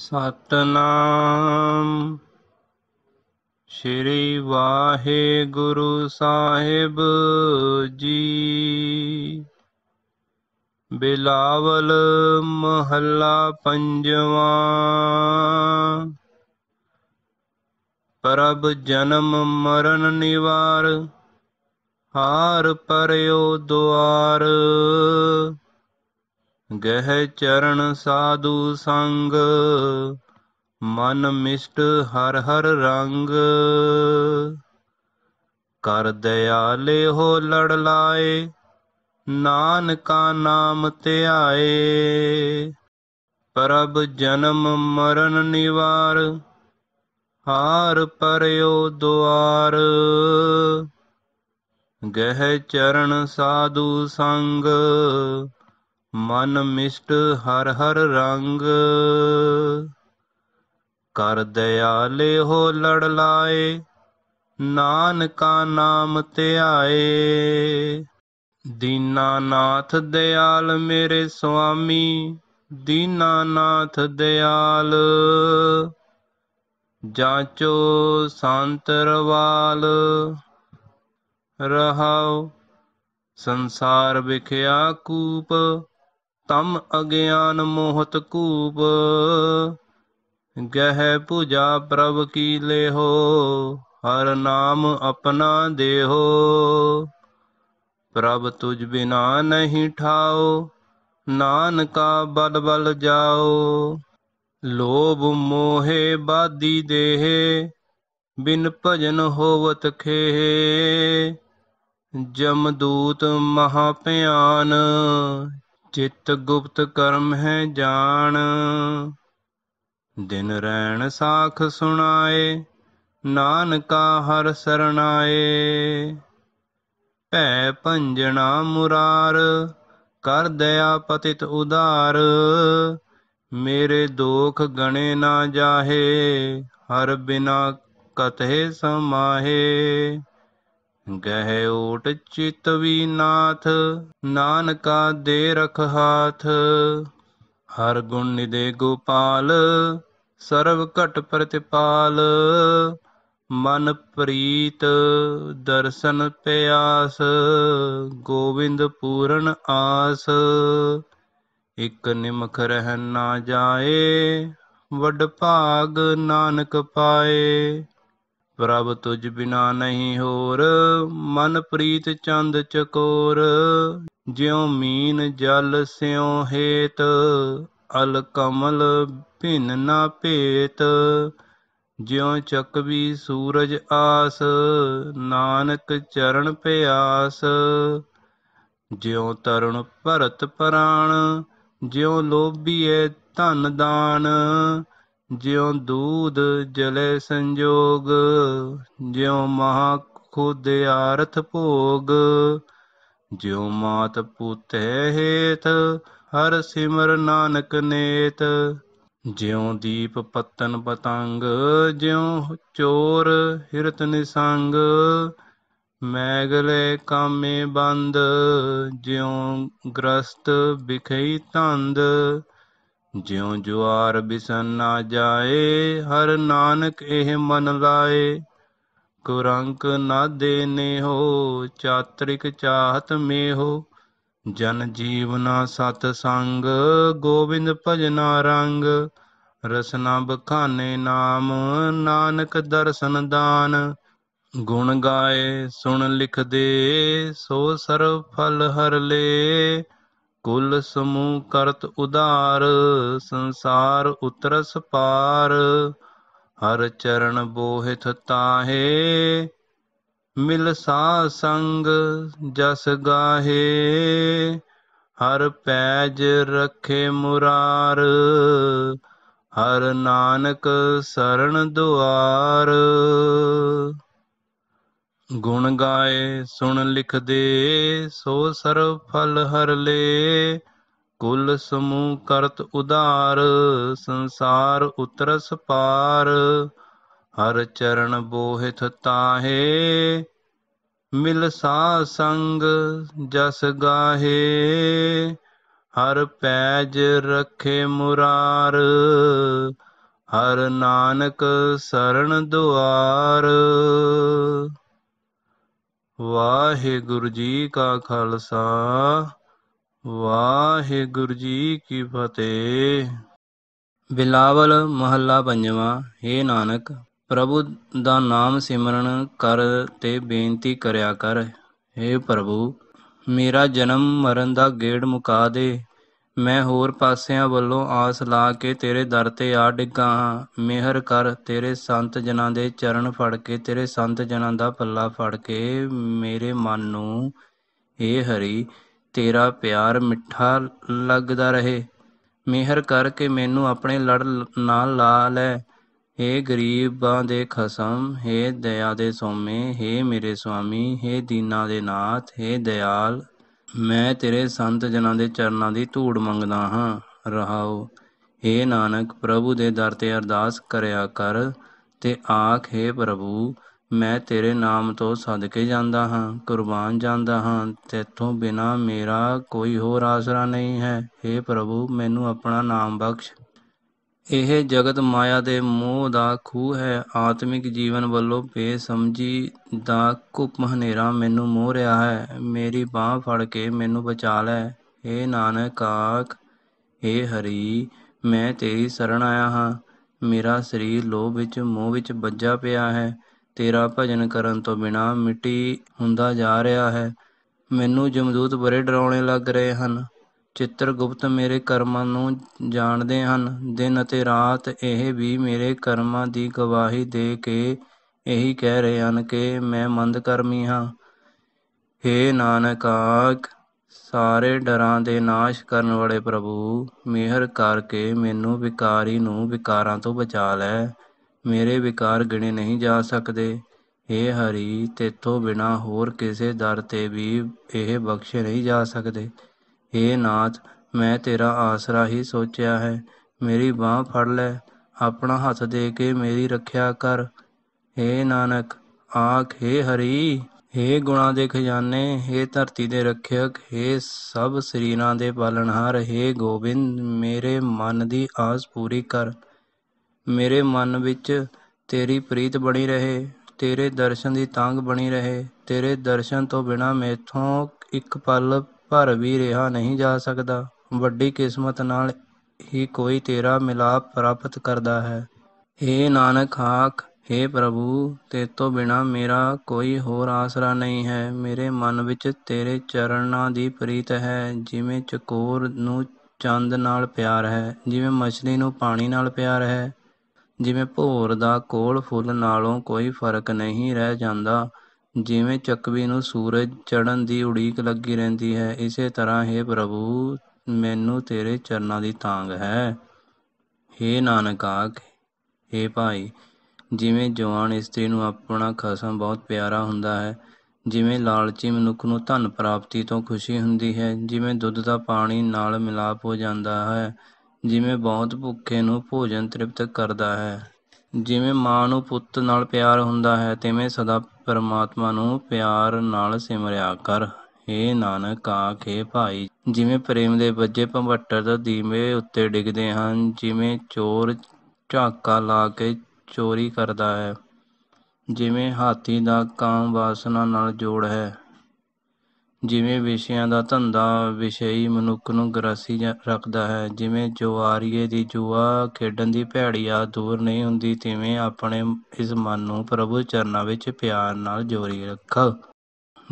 ਸਤਨਾਮ ਸ੍ਰੀ ਵਾਹਿਗੁਰੂ ਸਾਹਿਬ ਜੀ ਬਿਲਾਵਲ ਮਹੱਲਾ ਪੰਜਵਾਂ ਪ੍ਰਭ ਜਨਮ ਮਰਨ ਨਿਵਾਰ ਹਾਰ ਪਰਿਓ ਦੁਆਰ ਗਹਿ ਚਰਨ ਸਾਧੂ ਸੰਗ ਮਨ ਮਿਸ਼ਟ ਹਰ ਹਰ ਰੰਗ ਕਰ ਦਿਆਲੇ ਹੋ ਲੜ ਲਾਏ ਨਾਨਕਾ ਨਾਮ ਧਿਆਏ ਪ੍ਰਭ ਜਨਮ ਮਰਨ ਨਿਵਾਰ ਹਾਰ ਪਰਿਓ ਦੁਆਰ ਗਹਿ ਚਰਨ ਸਾਧੂ ਸੰਗ ਮਨ ਮਿਸ਼ਟ ਹਰ ਹਰ ਰੰਗ ਕਰ ਦਿਆਲੇ ਹੋ ਲੜ ਲਾਏ ਨਾਨਕਾ ਨਾਮ ਧਿਆਏ ਦੀਨਾ ਨਾਥ ਦਿਆਲ ਮੇਰੇ ਸੁਆਮੀ ਦੀਨਾ ਨਾਥ ਦਿਆਲ ਜਾਂਚੋ ਸੰਤ ਰਵਾਲ ਰਹਾਉ ਸੰਸਾਰ ਵਿਖਿਆ ਕੂਪ ਤਮ ਅਗਿਆਨ ਮੋਹਤ ਕੂਪ ਗਹਿ ਪੂਜਾ ਪ੍ਰਭ ਕੀ ਲੇਹੋ ਹਰ ਨਾਮ ਆਪਣਾ ਦੇਹੋ ਪ੍ਰਭ ਤੁਝ ਬਿਨਾ ਨਹੀਂ ਠਾਓ ਨਾਨਕਾ ਬਲ ਬਲ ਜਾਓ ਲੋਭ ਮੋਹੇ ਬਾਦੀ ਦੇਹ ਬਿਨ ਭਜਨ ਹੋਵਤ ਖੇ ਜਮਦੂਤ ਮਹਾ ਭਿਆਨ ਚਿਤ ਗੁਪਤ ਕਰਮ ਹੈ ਜਾਣ ਦਿਨ ਰਹਿਣ ਸਾਖ ਸੁਣਾਏ ਨਾਨਕਾ ਹਰ ਸਰਣਾਏ ਭੈ ਪੰਜਣਾ ਮੁਰਾਰ ਕਰ ਦਇਆ ਪਤਿਤ ਉਦਾਰ ਮੇਰੇ ਦੋਖ ਗਣੇ ਨਾ ਜਾਹੇ ਹਰ ਬਿਨਾ ਕਤਹਿ ਸਮਾਹੇ ਗਹਿ ਓਟ ਚਿਤ ਨਾਥ ਨਾਨਕਾ ਦੇ ਰਖ ਹਾਥ ਹਰ ਗੁਣ ਨਿਦੇ ਗੋਪਾਲ ਸਰਵ ਘਟ ਪ੍ਰਤਿਪਾਲ ਮਨ ਪ੍ਰੀਤ ਦਰਸ਼ਨ ਪਿਆਸ ਗੋਵਿੰਦ ਪੂਰਨ ਆਸ ਇਕ ਨਿਮਖ ਰਹਿ ਨਾ ਜਾਏ ਵਡ ਭਾਗ ਨਾਨਕ ਪਾਏ ਪ੍ਰਭ ਤੁਝ ਬਿਨਾ ਨਹੀਂ ਹੋਰ ਮਨ ਪ੍ਰੀਤ ਚੰਦ ਚਕੋਰ ਜਿਉ ਮੀਨ ਜਲ ਸਿਉ ਹੇਤ ਅਲ ਕਮਲ ਭਿਨ ਨਾ ਭੇਤ ਜਿਉ ਚੱਕਵੀ ਸੂਰਜ ਆਸ ਨਾਨਕ ਚਰਨ ਪਿਆਸ ਜਿਉ ਤਰਣ ਭਰਤ ਪ੍ਰਾਣ ਜਿਉ ਲੋਭੀਏ ਧਨ ਦਾਨ ਜਿਉ ਦੂਧ ਜਲੇ ਸੰਜੋਗ ਜਿਉ ਮਹਾ ਖੁਦ ਆਰਥ ਭੋਗ ਜਿਉ ਮਾਤ ਪੁੱਤੇ ਹੇਤ ਹਰ ਸਿਮਰ ਨਾਨਕ ਨੇਤ ਜਿਉ ਦੀਪ ਪਤਨ ਪਤੰਗ ਜਿਉ ਚੋਰ ਹਿਰਤ ਨਿਸੰਗ ਮੈਗਲੇ ਕਾਮੇ ਬੰਦ ਜਿਉ ਗ੍ਰਸਤ ਵਿਖਈ ਤੰਦ ਜਿਉ ਜੁਆਰ ਬਿਸਨ ਨਾ ਜਾਏ ਹਰ ਨਾਨਕ ਇਹ ਮਨ ਲਾਏ ਕੁਰੰਕ ਨਾ ਦੇ ਹੋ ਚਾਤ੍ਰਿਕ ਚਾਹਤ ਮੇਹੋ ਜਨ ਜੀਵਨਾ ਸਤ ਸੰਗ ਗੋਬਿੰਦ ਭਜਨਾ ਰੰਗ ਰਸਨਾ ਬਖਾਨੇ ਨਾਮ ਨਾਨਕ ਦਰਸ਼ਨ ਦਾਨ ਗੁਣ ਗਾਏ ਸੁਣ ਲਿਖਦੇ ਸੋ ਸਰਬ ਫਲ ਹਰ ਲੇ ਕੁਲ ਸਮੂਹ ਕਰਤ ਉਦਾਰ ਸੰਸਾਰ ਉਤਰਸ ਪਾਰ ਹਰ ਚਰਨ ਬੋਹਿਤ ਤਾਹੇ ਮਿਲ ਸਾ ਸੰਗ ਜਸ ਗਾਹੇ ਹਰ ਪੈਜ ਰਖੇ ਮੁਰਾਰ ਹਰ ਨਾਨਕ ਸਰਣ ਦੁਆਰ ਗੁਣ ਗਾਏ ਸੁਣ ਲਿਖਦੇ ਸੋ ਸਰਬ ਫਲ ਹਰ ਲੇ ਕੁਲ ਸਮੂ ਕਰਤ ਉਦਾਰ ਸੰਸਾਰ ਉਤਰਸ ਪਾਰ ਹਰ ਚਰਨ ਬੋਹਿਤ ਤਾਹੇ ਮਿਲ ਸਾ ਸੰਗ ਜਸ ਗਾਹੇ ਹਰ ਪੈਜ ਰਖੇ ਮੁਰਾਰ ਹਰ ਨਾਨਕ ਸਰਣ ਦੁਆਰ ਵਾਹਿਗੁਰੂ ਜੀ ਕਾ ਖਾਲਸਾ ਵਾਹਿਗੁਰੂ ਜੀ ਕੀ ਫਤਿਹ ਬਿਲਾਵਲ ਮਹੱਲਾ ਪੰਜਵਾਂ ਏ ਨਾਨਕ ਪ੍ਰਭੂ ਦਾ ਨਾਮ ਸਿਮਰਨ ਕਰ ਤੇ ਬੇਨਤੀ ਕਰਿਆ ਕਰ ਏ ਪ੍ਰਭੂ ਮੇਰਾ ਜਨਮ ਮਰਨ ਦਾ ਗੇੜ ਮੁਕਾ ਦੇ ਮੈਂ ਹੋਰ ਪਾਸਿਆਂ ਵੱਲੋਂ ਆਸ ਲਾ ਕੇ ਤੇਰੇ ਦਰ ਤੇ ਆ ਡਿੱਗਾ ਹਾਂ ਮਿਹਰ ਕਰ ਤੇਰੇ ਸੰਤ ਜਨਾਂ ਦੇ ਚਰਨ ਫੜ ਕੇ ਤੇਰੇ ਸੰਤ ਜਨਾਂ ਦਾ ਪੱਲਾ ਫੜ ਕੇ ਮੇਰੇ ਮਨ ਨੂੰ ਏ ਹਰੀ ਤੇਰਾ ਪਿਆਰ ਮਿੱਠਾ ਲੱਗਦਾ ਰਹੇ ਮਿਹਰ ਕਰਕੇ ਮੈਨੂੰ ਆਪਣੇ ਲੜ ਨਾਲ ਲਾ ਲੈ ਏ ਗਰੀਬਾਂ ਦੇ ਖਸਮ ਏ ਦਇਆ ਦੇ ਸੋਮੇ ਏ ਮੇਰੇ ਸੁਆਮੀ ਏ ਦੀਨਾ ਦੇ ਨਾਥ ਏ ਦਿਆਲ ਮੈਂ ਤੇਰੇ ਸੰਤ ਜਨਾਂ ਦੇ ਚਰਨਾਂ ਦੀ ਧੂੜ ਮੰਗਦਾ ਹਾਂ ਰਹਾਉ ਏ ਨਾਨਕ ਪ੍ਰਭੂ ਦੇ ਦਰ ਤੇ ਅਰਦਾਸ ਕਰਿਆ ਕਰ ਤੇ ਆਖ हे ਪ੍ਰਭੂ ਮੈਂ ਤੇਰੇ ਨਾਮ ਤੋਂ ਸਦਕੇ ਜਾਂਦਾ ਹਾਂ ਕੁਰਬਾਨ ਜਾਂਦਾ ਹਾਂ ਤੇਥੋਂ ਬਿਨਾ ਮੇਰਾ ਕੋਈ ਹੋਰ ਆਸਰਾ ਨਹੀਂ ਹੈ ਏ ਪ੍ਰਭੂ ਮੈਨੂੰ ਆਪਣਾ ਨਾਮ ਬਖਸ਼ ਇਹ ਜਗਤ ਮਾਇਆ ਦੇ ਮੋਹ ਦਾ ਖੂਹ ਹੈ ਆਤਮਿਕ ਜੀਵਨ ਵੱਲੋਂ ਸਮਝੀ ਦਾ ਘੁੱਪ ਹਨੇਰਾ ਮੈਨੂੰ ਮੋਹ ਰਿਹਾ ਹੈ ਮੇਰੀ ਬਾਹ ਫੜ ਕੇ ਮੈਨੂੰ ਬਚਾ ਲੈ ਏ ਨਾਨਕ ਆਖ ਏ ਹਰੀ ਮੈਂ ਤੇਰੀ ਸ਼ਰਨ ਆਇਆ ਹਾਂ ਮੇਰਾ ਸਰੀਰ ਲੋਭ ਵਿੱਚ ਮੋਹ ਵਿੱਚ ਵੱਜਾ ਪਿਆ ਹੈ ਤੇਰਾ ਭਜਨ ਕਰਨ ਤੋਂ ਬਿਨਾ ਮਿੱਟੀ ਹੁੰਦਾ ਜਾ ਰਿਹਾ ਹੈ ਮੈਨੂੰ ਜਮਦੂਤ ਬੜੇ ਡਰਾਉਣੇ ਲੱਗ ਰਹੇ ਹਨ ਚਿੱਤਰਗੁਪਤ ਮੇਰੇ ਕਰਮਾਂ ਨੂੰ ਜਾਣਦੇ ਹਨ ਦਿਨ ਅਤੇ ਰਾਤ ਇਹ ਵੀ ਮੇਰੇ ਕਰਮਾਂ ਦੀ ਗਵਾਹੀ ਦੇ ਕੇ ਇਹੀ ਕਹਿ ਰਹੇ ਹਨ ਕਿ ਮੈਂ ਮੰਦਕਰਮੀ ਹਾਂ ਏ ਨਾਨਕ ਆਖ ਸਾਰੇ ਡਰਾਂ ਦੇ ਨਾਸ਼ ਕਰਨ ਵਾਲੇ ਪ੍ਰਭੂ ਮਿਹਰ ਕਰਕੇ ਮੈਨੂੰ ਵਿਕਾਰੀ ਨੂੰ ਵਿਕਾਰਾਂ ਤੋਂ ਬਚਾ ਲੈ ਮੇਰੇ ਵਿਕਾਰ ਗਿਣੇ ਨਹੀਂ ਜਾ ਸਕਦੇ ਏ ਹਰੀ ਤੇਥੋਂ ਬਿਨਾ ਹੋਰ ਕਿਸੇ ਦਰ ਤੇ ਵੀ ਇਹ ਬਖਸ਼ੇ ਨਹੀਂ ਜਾ ਸਕਦੇ ਹੇ ਨਾਥ ਮੈਂ ਤੇਰਾ ਆਸਰਾ ਹੀ ਸੋਚਿਆ ਹੈ ਮੇਰੀ ਬਾਹ ਫੜ ਲੈ ਆਪਣਾ ਹੱਥ ਦੇ ਕੇ ਮੇਰੀ ਰੱਖਿਆ ਕਰ ਹੇ ਨਾਨਕ ਆਖ ਹੇ ਹਰੀ ਹੇ ਗੁਣਾ ਦੇ ਖਜ਼ਾਨੇ ਹੇ ਧਰਤੀ ਦੇ ਰੱਖਿਅਕ ਹੇ ਸਭ ਸਰੀਰਾਂ ਦੇ ਪਾਲਣਹਾਰ ਹੇ ਗੋਬਿੰਦ ਮੇਰੇ ਮਨ ਦੀ ਆਸ ਪੂਰੀ ਕਰ ਮੇਰੇ ਮਨ ਵਿੱਚ ਤੇਰੀ ਪ੍ਰੀਤ ਬਣੀ ਰਹੇ ਤੇਰੇ ਦਰਸ਼ਨ ਦੀ ਤਾਂਗ ਬਣੀ ਰਹੇ ਤੇਰੇ ਦਰਸ਼ਨ ਤੋਂ ਬਿਨਾ ਮੈਥੋਂ ਇੱਕ ਪਲ ਪਰ ਵੀ ਰਿਹਾ ਨਹੀਂ ਜਾ ਸਕਦਾ ਵੱਡੀ ਕਿਸਮਤ ਨਾਲ ਹੀ ਕੋਈ ਤੇਰਾ ਮਿਲਾਪ ਪ੍ਰਾਪਤ ਕਰਦਾ ਹੈ हे ਨਾਨਕ ਆਖ हे ਪ੍ਰਭੂ ਤੇਤੋਂ ਬਿਨਾ ਮੇਰਾ ਕੋਈ ਹੋਰ ਆਸਰਾ ਨਹੀਂ ਹੈ ਮੇਰੇ ਮਨ ਵਿੱਚ ਤੇਰੇ ਚਰਨਾਂ ਦੀ ਪ੍ਰੀਤ ਹੈ ਜਿਵੇਂ ਚਕੋਰ ਨੂੰ ਚੰਦ ਨਾਲ ਪਿਆਰ ਹੈ ਜਿਵੇਂ ਮਛਲੀ ਨੂੰ ਪਾਣੀ ਨਾਲ ਪਿਆਰ ਹੈ ਜਿਵੇਂ ਭੋਰ ਦਾ ਕੋਲ ਫੁੱਲ ਨਾਲੋਂ ਕੋਈ ਫਰਕ ਨਹੀਂ ਰਹਿ ਜਾਂਦਾ ਜਿਵੇਂ ਚੱਕਵੀ ਨੂੰ ਸੂਰਜ ਚੜਨ ਦੀ ਉਡੀਕ ਲੱਗੀ ਰਹਿੰਦੀ ਹੈ, ਇਸੇ ਤਰ੍ਹਾਂ ਹੈ ਪ੍ਰਭੂ ਮੈਨੂੰ ਤੇਰੇ ਚਰਨਾਂ ਦੀ ਤਾਂਘ ਹੈ। ਹੇ ਨਾਨਕ ਆਖ, ਹੇ ਭਾਈ, ਜਿਵੇਂ ਜਵਾਨ ਇਸਤਰੀ ਨੂੰ ਆਪਣਾ ਖਸਮ ਬਹੁਤ ਪਿਆਰਾ ਹੁੰਦਾ ਹੈ, ਜਿਵੇਂ ਲਾਲਚੀ ਮਨੁੱਖ ਨੂੰ ਧਨ ਪ੍ਰਾਪਤੀ ਤੋਂ ਖੁਸ਼ੀ ਹੁੰਦੀ ਹੈ, ਜਿਵੇਂ ਦੁੱਧ ਦਾ ਪਾਣੀ ਨਾਲ ਮਿਲਾਪ ਹੋ ਜਾਂਦਾ ਹੈ, ਜਿਵੇਂ ਬਹੁਤ ਭੁੱਖੇ ਨੂੰ ਭੋਜਨ ਤ੍ਰਿਪਤ ਕਰਦਾ ਹੈ, ਜਿਵੇਂ ਮਾਂ ਨੂੰ ਪੁੱਤ ਨਾਲ ਪਿਆਰ ਹੁੰਦਾ ਹੈ ਤਿਵੇਂ ਸਦਾ ਪਰਮਾਤਮਾ ਨੂੰ ਪਿਆਰ ਨਾਲ ਸਿਮਰਿਆ ਕਰ ਏ ਨਾਨਕ ਆਖੇ ਭਾਈ ਜਿਵੇਂ ਪ੍ਰੇਮ ਦੇ ਵੱਜੇ ਭੰਬਟਰ ਦੀਵੇ ਉੱਤੇ ਡਿੱਗਦੇ ਹਨ ਜਿਵੇਂ ਚੋਰ ਝਾਕਾ ਲਾ ਕੇ ਚੋਰੀ ਕਰਦਾ ਹੈ ਜਿਵੇਂ ਹਾਥੀ ਦਾ ਕਾਮ ਵਾਸਨਾ ਨਾਲ ਜੋੜ ਹੈ ਜਿਵੇਂ ਵਿਸ਼ਿਆਂ ਦਾ ਧੰਦਾ ਵਿਸ਼ਈ ਮਨੁੱਖ ਨੂੰ ਗਰਾਸੀ ਰੱਖਦਾ ਹੈ ਜਿਵੇਂ ਜੁਆਰੀਏ ਦੀ ਜੂਆ ਖੇਡਣ ਦੀ ਭੈੜੀ ਆ ਦੂਰ ਨਹੀਂ ਹੁੰਦੀ ਤਿਵੇਂ ਆਪਣੇ ਇਸ ਮਨ ਨੂੰ ਪ੍ਰਭੂ ਚਰਨਾਂ ਵਿੱਚ ਪਿਆਰ ਨਾਲ ਜੋੜੀ ਰੱਖੋ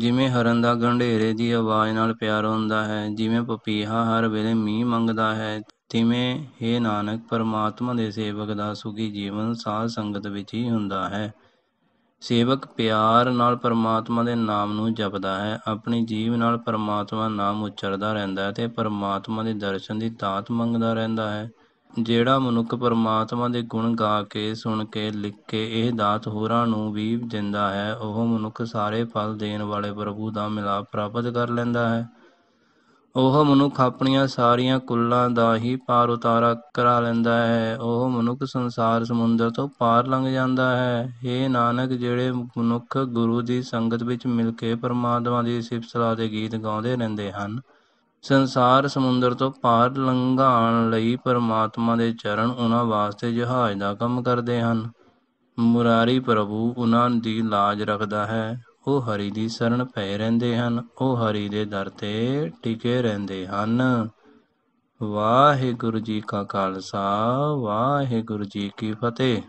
ਜਿਵੇਂ ਹਰਨ ਦਾ ਗੰਢੇਰੇ ਦੀ ਆਵਾਜ਼ ਨਾਲ ਪਿਆਰ ਹੁੰਦਾ ਹੈ ਜਿਵੇਂ ਪਪੀਹਾ ਹਰ ਵੇਲੇ ਮੀਂਹ ਮੰਗਦਾ ਹੈ ਤਿਵੇਂ ਇਹ ਨਾਨਕ ਪਰਮਾਤਮਾ ਦੇ ਸੇਵਕ ਦਾ ਸੁਖੀ ਜੀਵਨ ਸਾਧ ਸੰਗਤ ਵਿੱਚ ਹੀ ਹੁੰਦਾ ਹੈ ਸੇਵਕ ਪਿਆਰ ਨਾਲ ਪਰਮਾਤਮਾ ਦੇ ਨਾਮ ਨੂੰ ਜਪਦਾ ਹੈ ਆਪਣੀ ਜੀਵ ਨਾਲ ਪਰਮਾਤਮਾ ਨਾਮ ਉਚਰਦਾ ਰਹਿੰਦਾ ਹੈ ਤੇ ਪਰਮਾਤਮਾ ਦੇ ਦਰਸ਼ਨ ਦੀ ਤਾਤ ਮੰਗਦਾ ਰਹਿੰਦਾ ਹੈ ਜਿਹੜਾ ਮਨੁੱਖ ਪਰਮਾਤਮਾ ਦੇ ਗੁਣ ਗਾ ਕੇ ਸੁਣ ਕੇ ਲਿਖ ਕੇ ਇਹ ਦਾਤ ਹੋਰਾਂ ਨੂੰ ਵੀ ਦਿੰਦਾ ਹੈ ਉਹ ਮਨੁੱਖ ਸਾਰੇ ਫਲ ਦੇਣ ਵਾਲੇ ਪ੍ਰਭੂ ਦਾ ਮਿਲਾਪ ਪ੍ਰਾਪਤ ਕਰ ਲੈਂਦਾ ਹੈ ਉਹ ਮਨੁੱਖ ਆਪਣੀਆਂ ਸਾਰੀਆਂ ਕੁੱਲਾਂ ਦਾ ਹੀ ਪਾਰ ਉਤਾਰਾ ਕਰਾ ਲੈਂਦਾ ਹੈ ਉਹ ਮਨੁੱਖ ਸੰਸਾਰ ਸਮੁੰਦਰ ਤੋਂ ਪਾਰ ਲੰਘ ਜਾਂਦਾ ਹੈ ਏ ਨਾਨਕ ਜਿਹੜੇ ਮਨੁੱਖ ਗੁਰੂ ਦੀ ਸੰਗਤ ਵਿੱਚ ਮਿਲ ਕੇ ਪਰਮਾਤਮਾ ਦੀ ਸਿਫਤ ਸਲਾਹ ਦੇ ਗੀਤ ਗਾਉਂਦੇ ਰਹਿੰਦੇ ਹਨ ਸੰਸਾਰ ਸਮੁੰਦਰ ਤੋਂ ਪਾਰ ਲੰਘਾਉਣ ਲਈ ਪਰਮਾਤਮਾ ਦੇ ਚਰਨ ਉਹਨਾਂ ਵਾਸਤੇ ਜਹਾਜ਼ ਦਾ ਕੰਮ ਕਰਦੇ ਹਨ ਮੁਰਾਰੀ ਪ੍ਰਭੂ ਉਹਨਾਂ ਦੀ ਲਾਜ ਰੱਖਦਾ ਹੈ ਉਹ ਹਰੀ ਦੀ ਸ਼ਰਨ ਪਏ ਰਹਿੰਦੇ ਹਨ ਉਹ ਹਰੀ ਦੇ ਦਰ ਤੇ ਟਿਕੇ ਰਹਿੰਦੇ ਹਨ ਵਾਹਿਗੁਰੂ ਜੀ ਕਾ ਖਾਲਸਾ ਵਾਹਿਗੁਰੂ ਜੀ ਕੀ ਫਤਿਹ